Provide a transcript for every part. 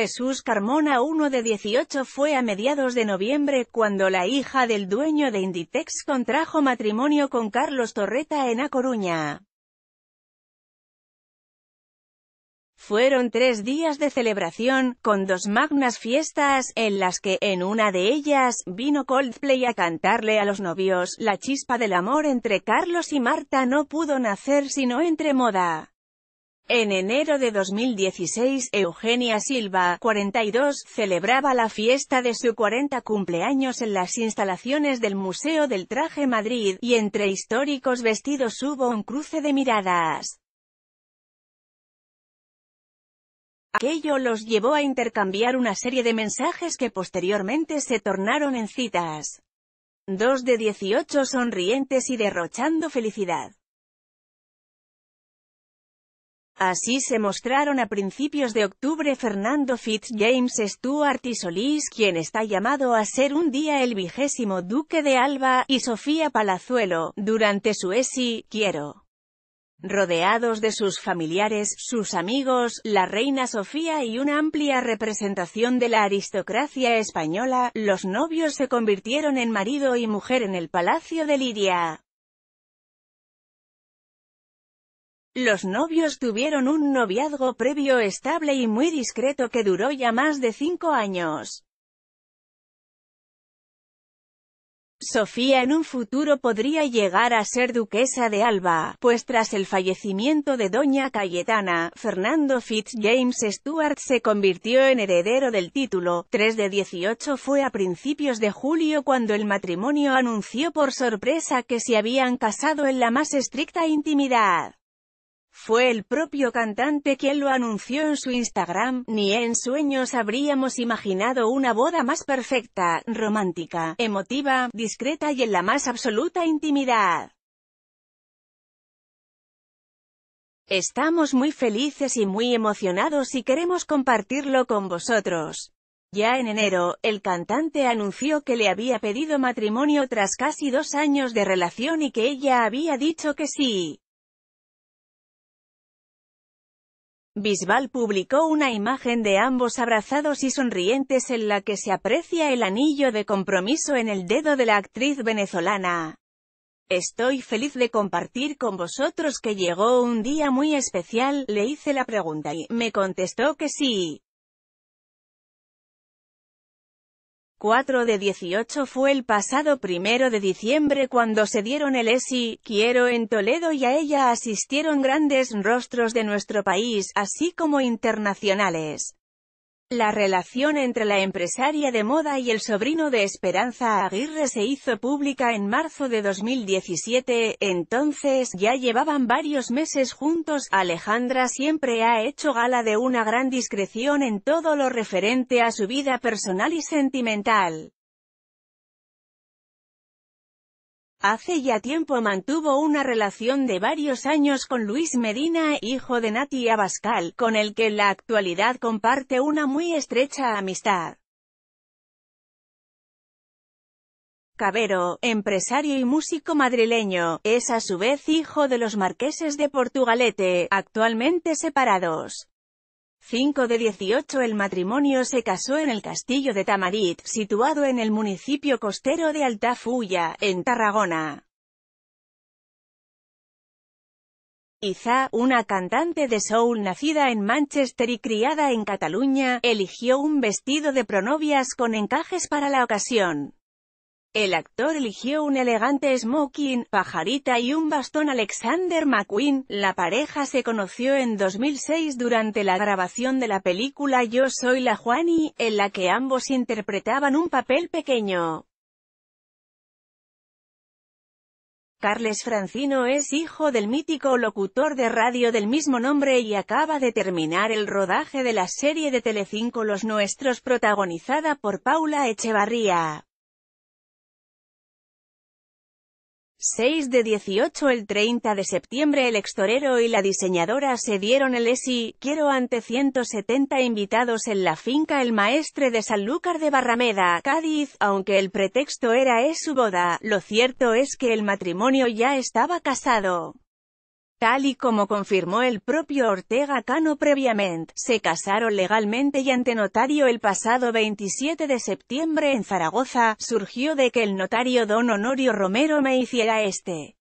Jesús Carmona 1 de 18 fue a mediados de noviembre cuando la hija del dueño de Inditex contrajo matrimonio con Carlos Torreta en A Coruña. Fueron tres días de celebración, con dos magnas fiestas, en las que, en una de ellas, vino Coldplay a cantarle a los novios, la chispa del amor entre Carlos y Marta no pudo nacer sino entre moda. En enero de 2016, Eugenia Silva, 42, celebraba la fiesta de su 40 cumpleaños en las instalaciones del Museo del Traje Madrid, y entre históricos vestidos hubo un cruce de miradas. Aquello los llevó a intercambiar una serie de mensajes que posteriormente se tornaron en citas. Dos de 18 sonrientes y derrochando felicidad. Así se mostraron a principios de octubre Fernando Fitzjames Stuart y Solís quien está llamado a ser un día el vigésimo duque de Alba, y Sofía Palazuelo, durante su ESI, Quiero. Rodeados de sus familiares, sus amigos, la reina Sofía y una amplia representación de la aristocracia española, los novios se convirtieron en marido y mujer en el Palacio de Liria. Los novios tuvieron un noviazgo previo estable y muy discreto que duró ya más de cinco años. Sofía en un futuro podría llegar a ser duquesa de Alba, pues tras el fallecimiento de doña Cayetana, Fernando Fitzjames Stuart se convirtió en heredero del título. 3 de 18 fue a principios de julio cuando el matrimonio anunció por sorpresa que se habían casado en la más estricta intimidad. Fue el propio cantante quien lo anunció en su Instagram, ni en sueños habríamos imaginado una boda más perfecta, romántica, emotiva, discreta y en la más absoluta intimidad. Estamos muy felices y muy emocionados y queremos compartirlo con vosotros. Ya en enero, el cantante anunció que le había pedido matrimonio tras casi dos años de relación y que ella había dicho que sí. Bisbal publicó una imagen de ambos abrazados y sonrientes en la que se aprecia el anillo de compromiso en el dedo de la actriz venezolana. Estoy feliz de compartir con vosotros que llegó un día muy especial, le hice la pregunta y me contestó que sí. 4 de 18 fue el pasado primero de diciembre cuando se dieron el ESI, Quiero en Toledo y a ella asistieron grandes rostros de nuestro país, así como internacionales. La relación entre la empresaria de moda y el sobrino de Esperanza Aguirre se hizo pública en marzo de 2017, entonces ya llevaban varios meses juntos. Alejandra siempre ha hecho gala de una gran discreción en todo lo referente a su vida personal y sentimental. Hace ya tiempo mantuvo una relación de varios años con Luis Medina, hijo de Nati Abascal, con el que en la actualidad comparte una muy estrecha amistad. Cabero, empresario y músico madrileño, es a su vez hijo de los marqueses de Portugalete, actualmente separados. 5 de 18 El matrimonio se casó en el castillo de Tamarit, situado en el municipio costero de Altafulla, en Tarragona. Iza, una cantante de soul nacida en Manchester y criada en Cataluña, eligió un vestido de pronovias con encajes para la ocasión. El actor eligió un elegante smoking, pajarita y un bastón Alexander McQueen. La pareja se conoció en 2006 durante la grabación de la película Yo soy la Juani, en la que ambos interpretaban un papel pequeño. Carles Francino es hijo del mítico locutor de radio del mismo nombre y acaba de terminar el rodaje de la serie de Telecinco Los Nuestros protagonizada por Paula Echevarría. 6 de 18 El 30 de septiembre el extorero y la diseñadora se dieron el ESI, quiero ante 170 invitados en la finca El Maestre de Sanlúcar de Barrameda, Cádiz, aunque el pretexto era es su boda, lo cierto es que el matrimonio ya estaba casado. Tal y como confirmó el propio Ortega Cano previamente, se casaron legalmente y ante notario el pasado 27 de septiembre en Zaragoza, surgió de que el notario don Honorio Romero me hiciera este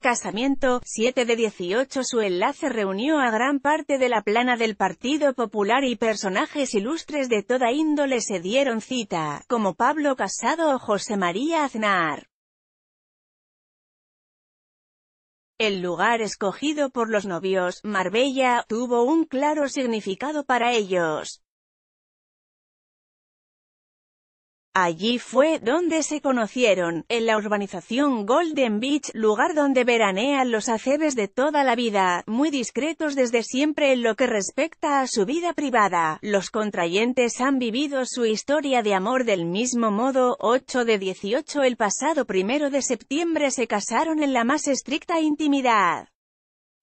casamiento, 7 de 18 su enlace reunió a gran parte de la plana del Partido Popular y personajes ilustres de toda índole se dieron cita, como Pablo Casado o José María Aznar. El lugar escogido por los novios, Marbella, tuvo un claro significado para ellos. Allí fue donde se conocieron, en la urbanización Golden Beach, lugar donde veranean los acebes de toda la vida, muy discretos desde siempre en lo que respecta a su vida privada. Los contrayentes han vivido su historia de amor del mismo modo, 8 de 18 el pasado primero de septiembre se casaron en la más estricta intimidad.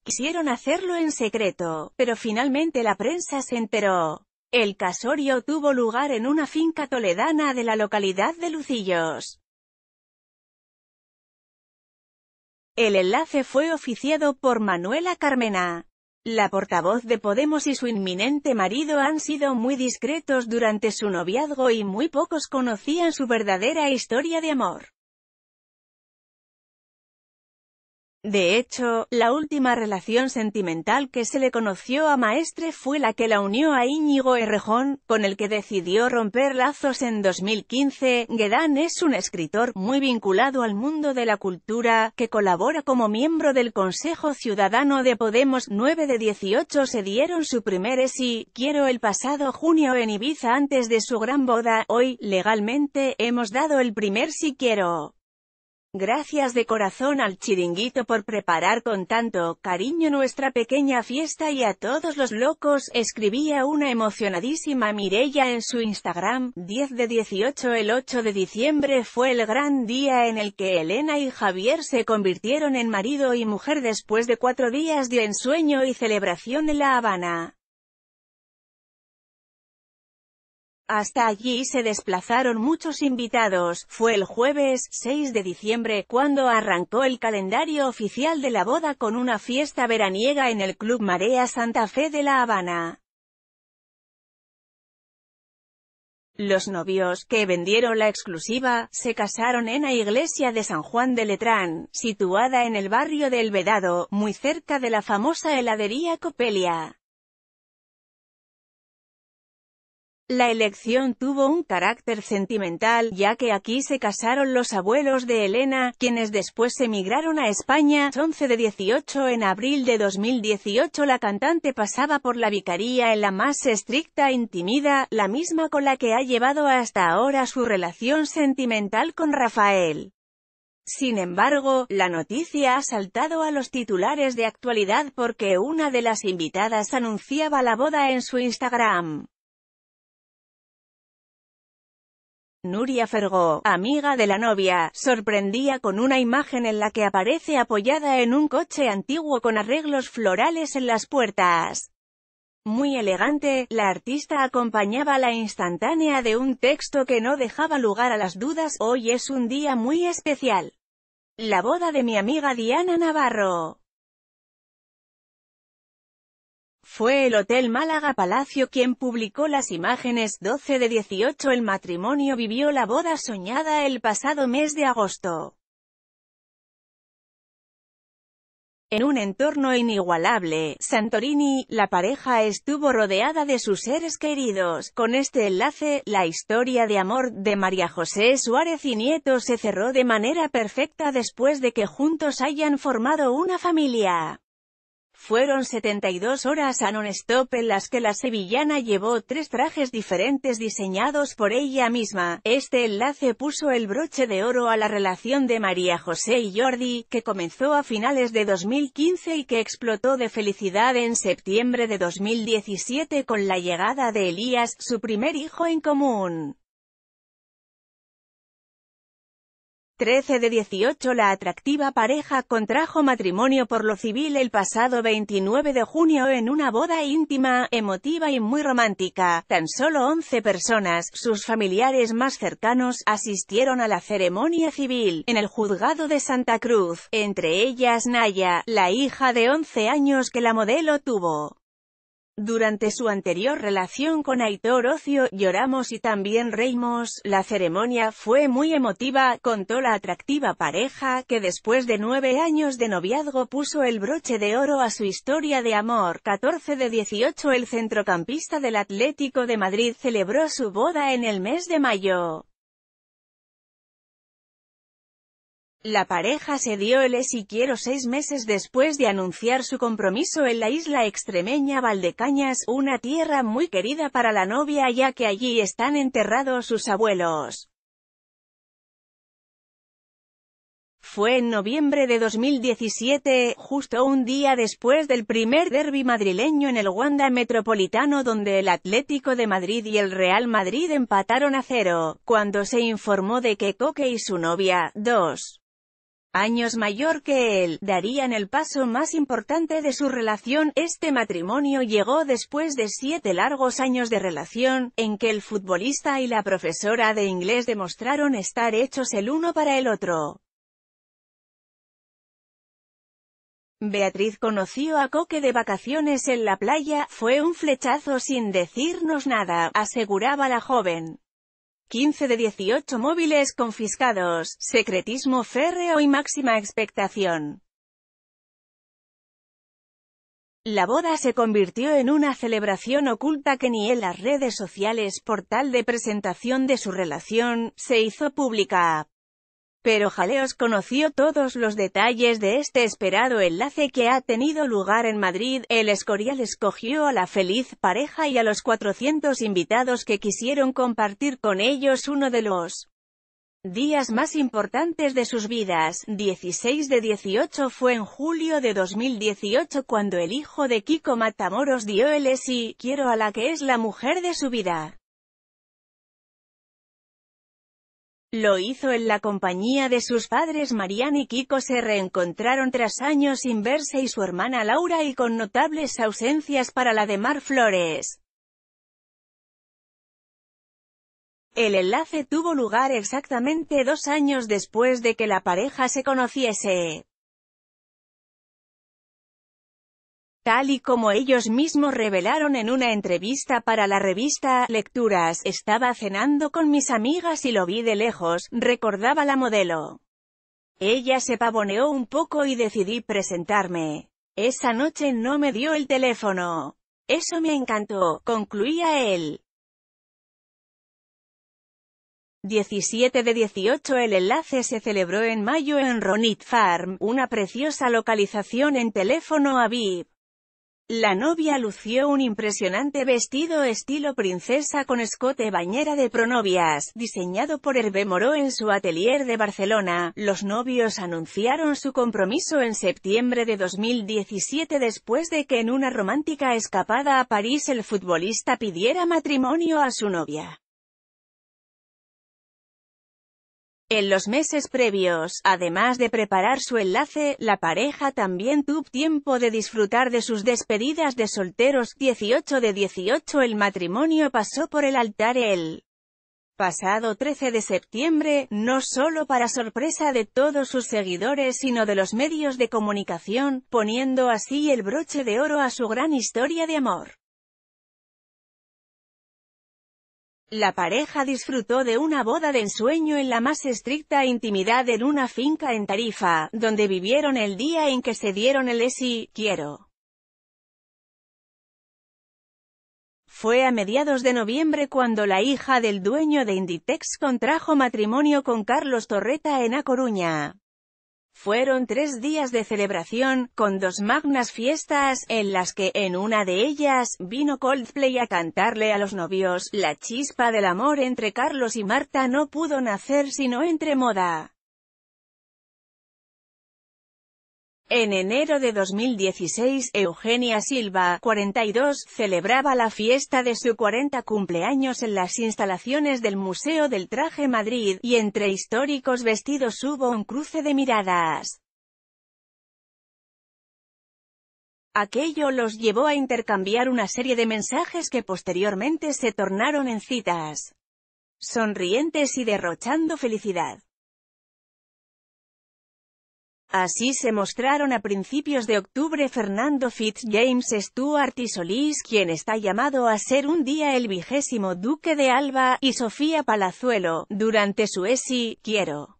Quisieron hacerlo en secreto, pero finalmente la prensa se enteró. El casorio tuvo lugar en una finca toledana de la localidad de Lucillos. El enlace fue oficiado por Manuela Carmena. La portavoz de Podemos y su inminente marido han sido muy discretos durante su noviazgo y muy pocos conocían su verdadera historia de amor. De hecho, la última relación sentimental que se le conoció a Maestre fue la que la unió a Íñigo Errejón, con el que decidió romper lazos en 2015. Guedán es un escritor muy vinculado al mundo de la cultura, que colabora como miembro del Consejo Ciudadano de Podemos. 9 de 18 se dieron su primer ESI, quiero el pasado junio en Ibiza antes de su gran boda. Hoy, legalmente, hemos dado el primer si quiero. Gracias de corazón al chiringuito por preparar con tanto cariño nuestra pequeña fiesta y a todos los locos, escribía una emocionadísima Mirella en su Instagram, 10 de 18 El 8 de diciembre fue el gran día en el que Elena y Javier se convirtieron en marido y mujer después de cuatro días de ensueño y celebración en La Habana. Hasta allí se desplazaron muchos invitados, fue el jueves, 6 de diciembre, cuando arrancó el calendario oficial de la boda con una fiesta veraniega en el Club Marea Santa Fe de La Habana. Los novios, que vendieron la exclusiva, se casaron en la iglesia de San Juan de Letrán, situada en el barrio de El Vedado, muy cerca de la famosa heladería Copelia. La elección tuvo un carácter sentimental, ya que aquí se casaron los abuelos de Elena, quienes después emigraron a España. 11 de 18 En abril de 2018 la cantante pasaba por la vicaría en la más estricta intimida, la misma con la que ha llevado hasta ahora su relación sentimental con Rafael. Sin embargo, la noticia ha saltado a los titulares de actualidad porque una de las invitadas anunciaba la boda en su Instagram. Nuria Fergó, amiga de la novia, sorprendía con una imagen en la que aparece apoyada en un coche antiguo con arreglos florales en las puertas. Muy elegante, la artista acompañaba la instantánea de un texto que no dejaba lugar a las dudas, hoy es un día muy especial. La boda de mi amiga Diana Navarro. Fue el Hotel Málaga Palacio quien publicó las imágenes 12 de 18 El matrimonio vivió la boda soñada el pasado mes de agosto. En un entorno inigualable, Santorini, la pareja estuvo rodeada de sus seres queridos. Con este enlace, la historia de amor de María José Suárez y Nieto se cerró de manera perfecta después de que juntos hayan formado una familia. Fueron 72 horas a non-stop en las que la sevillana llevó tres trajes diferentes diseñados por ella misma. Este enlace puso el broche de oro a la relación de María José y Jordi, que comenzó a finales de 2015 y que explotó de felicidad en septiembre de 2017 con la llegada de Elías, su primer hijo en común. 13 de 18 La atractiva pareja contrajo matrimonio por lo civil el pasado 29 de junio en una boda íntima, emotiva y muy romántica. Tan solo 11 personas, sus familiares más cercanos, asistieron a la ceremonia civil, en el juzgado de Santa Cruz, entre ellas Naya, la hija de 11 años que la modelo tuvo. Durante su anterior relación con Aitor Ocio, lloramos y también reímos, la ceremonia fue muy emotiva, contó la atractiva pareja, que después de nueve años de noviazgo puso el broche de oro a su historia de amor. 14 de 18 El centrocampista del Atlético de Madrid celebró su boda en el mes de mayo. La pareja se dio el si quiero seis meses después de anunciar su compromiso en la isla extremeña Valdecañas, una tierra muy querida para la novia ya que allí están enterrados sus abuelos. Fue en noviembre de 2017, justo un día después del primer derby madrileño en el Wanda Metropolitano donde el Atlético de Madrid y el Real Madrid empataron a cero, cuando se informó de que Coque y su novia, dos, años mayor que él, darían el paso más importante de su relación. Este matrimonio llegó después de siete largos años de relación, en que el futbolista y la profesora de inglés demostraron estar hechos el uno para el otro. Beatriz conoció a Coque de vacaciones en la playa, fue un flechazo sin decirnos nada, aseguraba la joven. 15 de 18 móviles confiscados, secretismo férreo y máxima expectación. La boda se convirtió en una celebración oculta que ni en las redes sociales, portal de presentación de su relación, se hizo pública pero Jaleos conoció todos los detalles de este esperado enlace que ha tenido lugar en Madrid. El Escorial escogió a la feliz pareja y a los 400 invitados que quisieron compartir con ellos uno de los días más importantes de sus vidas. 16 de 18 fue en julio de 2018 cuando el hijo de Kiko Matamoros dio el sí quiero a la que es la mujer de su vida. Lo hizo en la compañía de sus padres Marian y Kiko se reencontraron tras años sin verse y su hermana Laura y con notables ausencias para la de Mar Flores. El enlace tuvo lugar exactamente dos años después de que la pareja se conociese. tal y como ellos mismos revelaron en una entrevista para la revista Lecturas, estaba cenando con mis amigas y lo vi de lejos, recordaba la modelo. Ella se pavoneó un poco y decidí presentarme. Esa noche no me dio el teléfono. Eso me encantó, concluía él. 17 de 18 El enlace se celebró en mayo en Ronit Farm, una preciosa localización en teléfono Aviv. La novia lució un impresionante vestido estilo princesa con escote bañera de pronovias, diseñado por Hervé Moreau en su atelier de Barcelona. Los novios anunciaron su compromiso en septiembre de 2017 después de que en una romántica escapada a París el futbolista pidiera matrimonio a su novia. En los meses previos, además de preparar su enlace, la pareja también tuvo tiempo de disfrutar de sus despedidas de solteros. 18 de 18 El matrimonio pasó por el altar el pasado 13 de septiembre, no solo para sorpresa de todos sus seguidores sino de los medios de comunicación, poniendo así el broche de oro a su gran historia de amor. La pareja disfrutó de una boda de ensueño en la más estricta intimidad en una finca en Tarifa, donde vivieron el día en que se dieron el esi, quiero. Fue a mediados de noviembre cuando la hija del dueño de Inditex contrajo matrimonio con Carlos Torreta en A Coruña. Fueron tres días de celebración, con dos magnas fiestas, en las que, en una de ellas, vino Coldplay a cantarle a los novios, la chispa del amor entre Carlos y Marta no pudo nacer sino entre moda. En enero de 2016, Eugenia Silva, 42, celebraba la fiesta de su 40 cumpleaños en las instalaciones del Museo del Traje Madrid, y entre históricos vestidos hubo un cruce de miradas. Aquello los llevó a intercambiar una serie de mensajes que posteriormente se tornaron en citas sonrientes y derrochando felicidad. Así se mostraron a principios de octubre Fernando Fitzjames Stuart y Solís quien está llamado a ser un día el vigésimo duque de Alba, y Sofía Palazuelo, durante su ESI, quiero.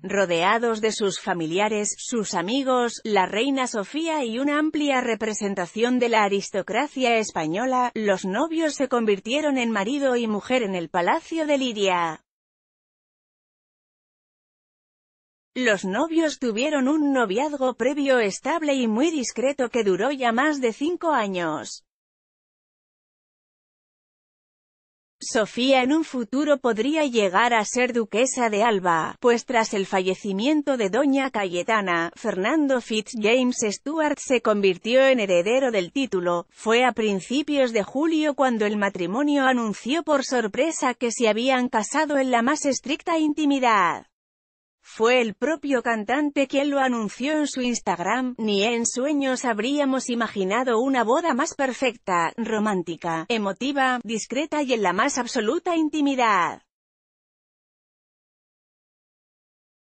Rodeados de sus familiares, sus amigos, la reina Sofía y una amplia representación de la aristocracia española, los novios se convirtieron en marido y mujer en el Palacio de Liria. Los novios tuvieron un noviazgo previo estable y muy discreto que duró ya más de cinco años. Sofía en un futuro podría llegar a ser duquesa de Alba, pues tras el fallecimiento de doña Cayetana, Fernando Fitzjames Stuart se convirtió en heredero del título. Fue a principios de julio cuando el matrimonio anunció por sorpresa que se habían casado en la más estricta intimidad. Fue el propio cantante quien lo anunció en su Instagram, ni en sueños habríamos imaginado una boda más perfecta, romántica, emotiva, discreta y en la más absoluta intimidad.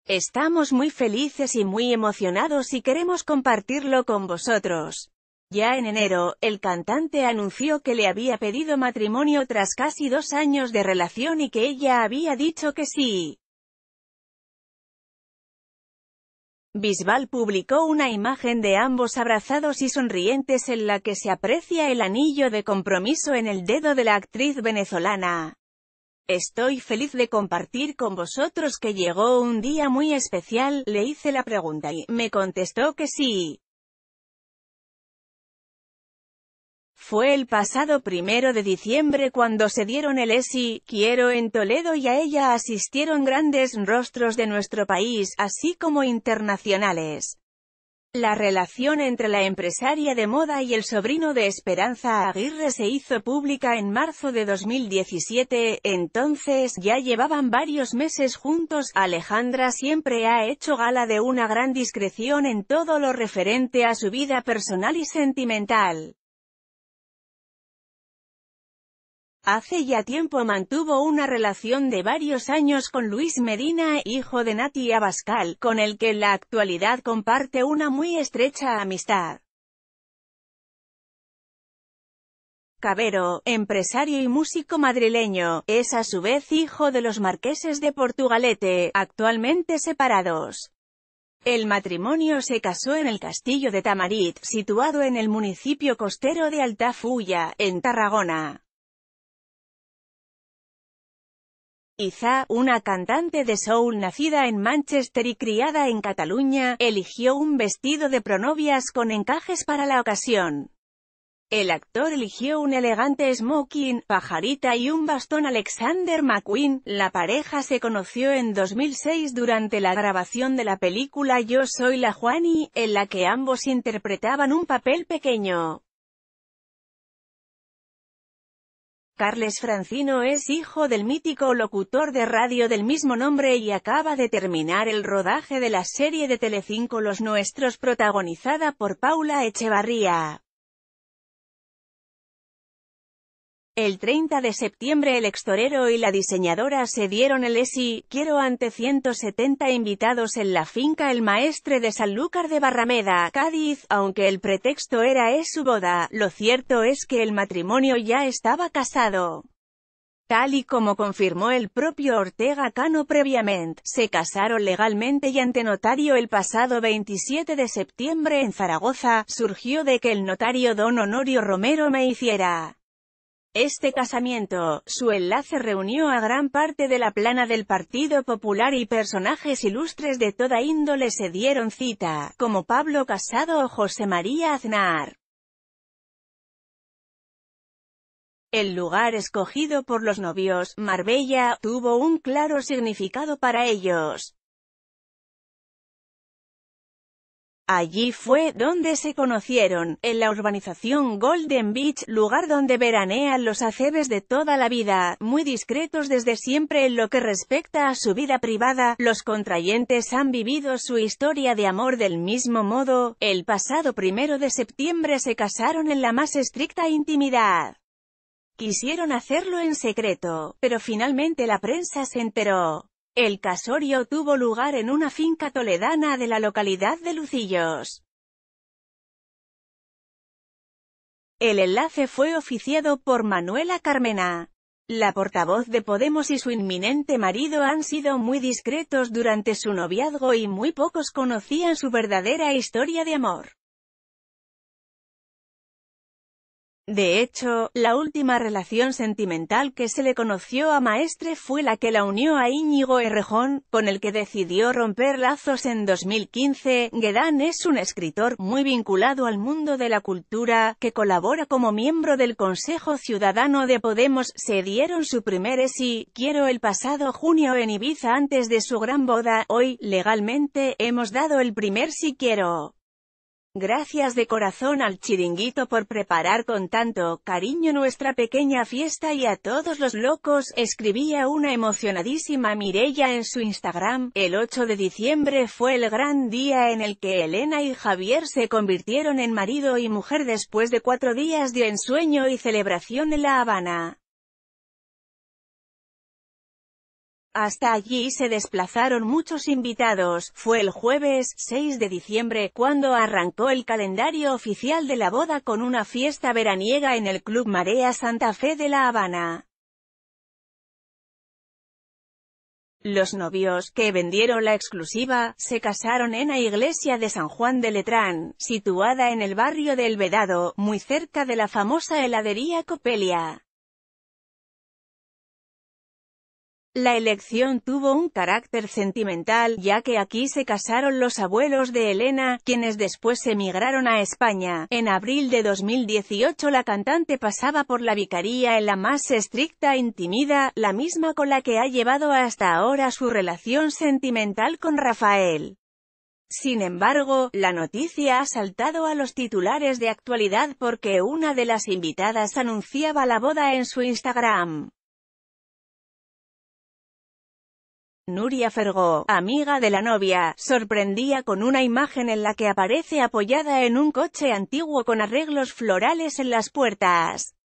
Estamos muy felices y muy emocionados y queremos compartirlo con vosotros. Ya en enero, el cantante anunció que le había pedido matrimonio tras casi dos años de relación y que ella había dicho que sí. Bisbal publicó una imagen de ambos abrazados y sonrientes en la que se aprecia el anillo de compromiso en el dedo de la actriz venezolana. Estoy feliz de compartir con vosotros que llegó un día muy especial, le hice la pregunta y me contestó que sí. Fue el pasado primero de diciembre cuando se dieron el ESI, Quiero en Toledo y a ella asistieron grandes rostros de nuestro país, así como internacionales. La relación entre la empresaria de moda y el sobrino de Esperanza Aguirre se hizo pública en marzo de 2017, entonces ya llevaban varios meses juntos. Alejandra siempre ha hecho gala de una gran discreción en todo lo referente a su vida personal y sentimental. Hace ya tiempo mantuvo una relación de varios años con Luis Medina, hijo de Nati Abascal, con el que en la actualidad comparte una muy estrecha amistad. Cabero, empresario y músico madrileño, es a su vez hijo de los marqueses de Portugalete, actualmente separados. El matrimonio se casó en el castillo de Tamarit, situado en el municipio costero de Altafulla, en Tarragona. Iza, una cantante de soul nacida en Manchester y criada en Cataluña, eligió un vestido de pronovias con encajes para la ocasión. El actor eligió un elegante smoking, pajarita y un bastón Alexander McQueen. La pareja se conoció en 2006 durante la grabación de la película Yo soy la Juani, en la que ambos interpretaban un papel pequeño. Carles Francino es hijo del mítico locutor de radio del mismo nombre y acaba de terminar el rodaje de la serie de Telecinco Los Nuestros protagonizada por Paula Echevarría. El 30 de septiembre el extorero y la diseñadora se dieron el ESI, quiero ante 170 invitados en la finca El Maestre de Sanlúcar de Barrameda, Cádiz, aunque el pretexto era es su boda, lo cierto es que el matrimonio ya estaba casado. Tal y como confirmó el propio Ortega Cano previamente, se casaron legalmente y ante notario el pasado 27 de septiembre en Zaragoza, surgió de que el notario don Honorio Romero me hiciera este casamiento, su enlace reunió a gran parte de la plana del Partido Popular y personajes ilustres de toda índole se dieron cita, como Pablo Casado o José María Aznar. El lugar escogido por los novios, Marbella, tuvo un claro significado para ellos. Allí fue donde se conocieron, en la urbanización Golden Beach, lugar donde veranean los acebes de toda la vida, muy discretos desde siempre en lo que respecta a su vida privada, los contrayentes han vivido su historia de amor del mismo modo, el pasado primero de septiembre se casaron en la más estricta intimidad. Quisieron hacerlo en secreto, pero finalmente la prensa se enteró. El casorio tuvo lugar en una finca toledana de la localidad de Lucillos. El enlace fue oficiado por Manuela Carmena. La portavoz de Podemos y su inminente marido han sido muy discretos durante su noviazgo y muy pocos conocían su verdadera historia de amor. De hecho, la última relación sentimental que se le conoció a Maestre fue la que la unió a Íñigo Errejón, con el que decidió romper lazos en 2015. Guedán es un escritor muy vinculado al mundo de la cultura, que colabora como miembro del Consejo Ciudadano de Podemos. Se dieron su primer sí quiero el pasado junio en Ibiza antes de su gran boda. Hoy, legalmente, hemos dado el primer si quiero. Gracias de corazón al chiringuito por preparar con tanto cariño nuestra pequeña fiesta y a todos los locos, escribía una emocionadísima Mirella en su Instagram. El 8 de diciembre fue el gran día en el que Elena y Javier se convirtieron en marido y mujer después de cuatro días de ensueño y celebración en La Habana. Hasta allí se desplazaron muchos invitados, fue el jueves, 6 de diciembre, cuando arrancó el calendario oficial de la boda con una fiesta veraniega en el Club Marea Santa Fe de La Habana. Los novios, que vendieron la exclusiva, se casaron en la iglesia de San Juan de Letrán, situada en el barrio de El Vedado, muy cerca de la famosa heladería Copelia. La elección tuvo un carácter sentimental, ya que aquí se casaron los abuelos de Elena, quienes después emigraron a España. En abril de 2018 la cantante pasaba por la vicaría en la más estricta intimida, la misma con la que ha llevado hasta ahora su relación sentimental con Rafael. Sin embargo, la noticia ha saltado a los titulares de actualidad porque una de las invitadas anunciaba la boda en su Instagram. Nuria Fergó, amiga de la novia, sorprendía con una imagen en la que aparece apoyada en un coche antiguo con arreglos florales en las puertas.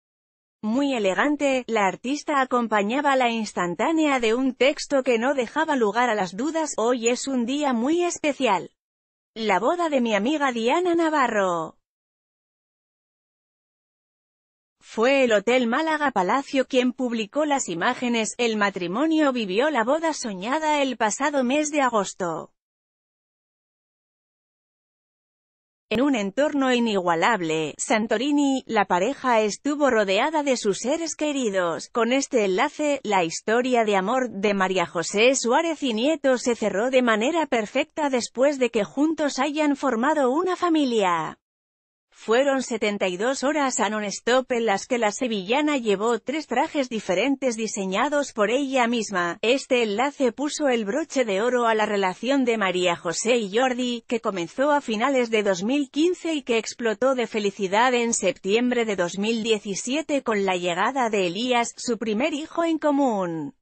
Muy elegante, la artista acompañaba la instantánea de un texto que no dejaba lugar a las dudas, hoy es un día muy especial. La boda de mi amiga Diana Navarro. Fue el Hotel Málaga Palacio quien publicó las imágenes, el matrimonio vivió la boda soñada el pasado mes de agosto. En un entorno inigualable, Santorini, la pareja estuvo rodeada de sus seres queridos. Con este enlace, la historia de amor de María José Suárez y Nieto se cerró de manera perfecta después de que juntos hayan formado una familia. Fueron 72 horas a non-stop en las que la sevillana llevó tres trajes diferentes diseñados por ella misma. Este enlace puso el broche de oro a la relación de María José y Jordi, que comenzó a finales de 2015 y que explotó de felicidad en septiembre de 2017 con la llegada de Elías, su primer hijo en común.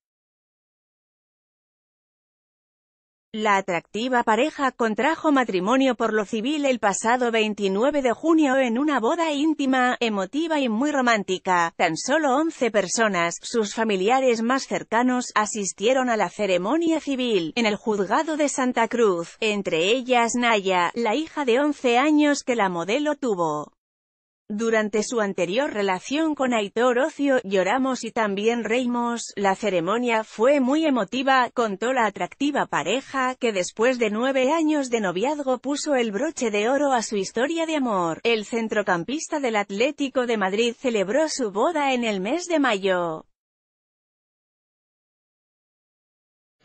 La atractiva pareja contrajo matrimonio por lo civil el pasado 29 de junio en una boda íntima, emotiva y muy romántica. Tan solo 11 personas, sus familiares más cercanos, asistieron a la ceremonia civil, en el juzgado de Santa Cruz, entre ellas Naya, la hija de 11 años que la modelo tuvo. Durante su anterior relación con Aitor Ocio, lloramos y también reímos, la ceremonia fue muy emotiva, contó la atractiva pareja, que después de nueve años de noviazgo puso el broche de oro a su historia de amor. El centrocampista del Atlético de Madrid celebró su boda en el mes de mayo.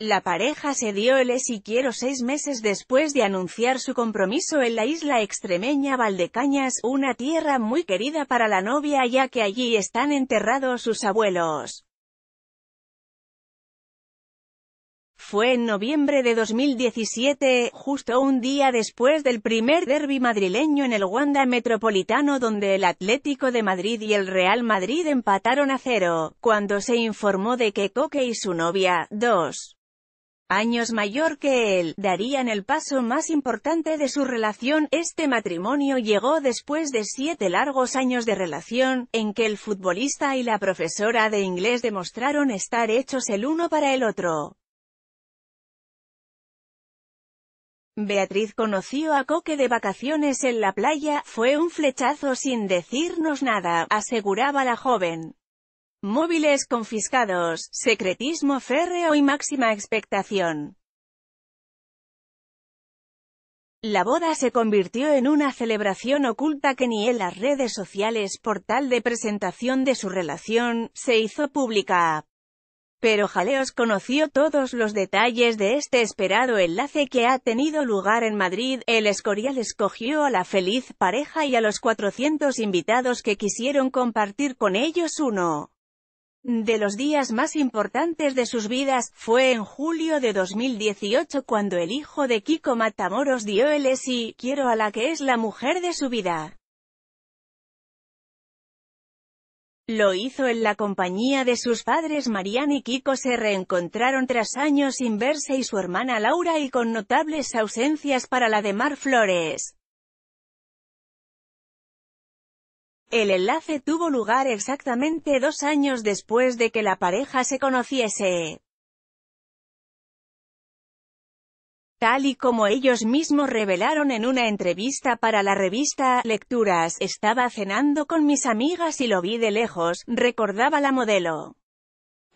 La pareja se dio el es quiero seis meses después de anunciar su compromiso en la isla extremeña Valdecañas, una tierra muy querida para la novia ya que allí están enterrados sus abuelos. Fue en noviembre de 2017, justo un día después del primer derby madrileño en el Wanda Metropolitano donde el Atlético de Madrid y el Real Madrid empataron a cero, cuando se informó de que Coque y su novia, dos, años mayor que él, darían el paso más importante de su relación. Este matrimonio llegó después de siete largos años de relación, en que el futbolista y la profesora de inglés demostraron estar hechos el uno para el otro. Beatriz conoció a Coque de vacaciones en la playa, fue un flechazo sin decirnos nada, aseguraba la joven. Móviles confiscados, secretismo férreo y máxima expectación. La boda se convirtió en una celebración oculta que ni en las redes sociales por tal de presentación de su relación, se hizo pública. Pero Jaleos conoció todos los detalles de este esperado enlace que ha tenido lugar en Madrid, el Escorial escogió a la feliz pareja y a los 400 invitados que quisieron compartir con ellos uno de los días más importantes de sus vidas, fue en julio de 2018 cuando el hijo de Kiko Matamoros dio el sí, quiero a la que es la mujer de su vida. Lo hizo en la compañía de sus padres Marian y Kiko se reencontraron tras años sin verse y su hermana Laura y con notables ausencias para la de Mar Flores. El enlace tuvo lugar exactamente dos años después de que la pareja se conociese. Tal y como ellos mismos revelaron en una entrevista para la revista Lecturas, estaba cenando con mis amigas y lo vi de lejos, recordaba la modelo.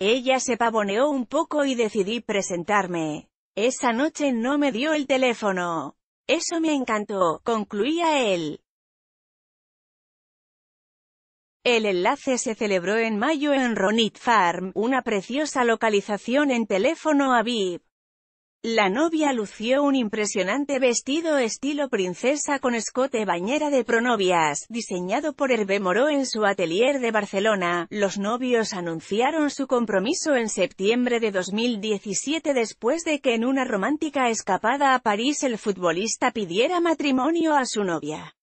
Ella se pavoneó un poco y decidí presentarme. Esa noche no me dio el teléfono. Eso me encantó, concluía él. El enlace se celebró en mayo en Ronit Farm, una preciosa localización en teléfono Aviv. La novia lució un impresionante vestido estilo princesa con escote bañera de pronovias, diseñado por Hervé Moró en su atelier de Barcelona. Los novios anunciaron su compromiso en septiembre de 2017 después de que en una romántica escapada a París el futbolista pidiera matrimonio a su novia.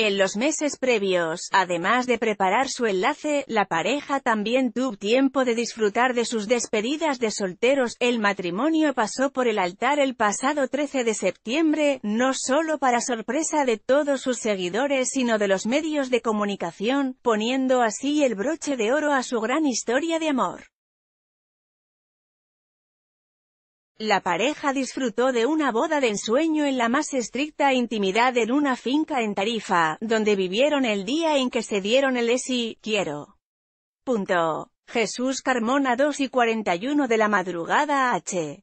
En los meses previos, además de preparar su enlace, la pareja también tuvo tiempo de disfrutar de sus despedidas de solteros. El matrimonio pasó por el altar el pasado 13 de septiembre, no solo para sorpresa de todos sus seguidores sino de los medios de comunicación, poniendo así el broche de oro a su gran historia de amor. La pareja disfrutó de una boda de ensueño en la más estricta intimidad en una finca en Tarifa, donde vivieron el día en que se dieron el esi, quiero. Jesús Carmona 2 y 41 de la madrugada H.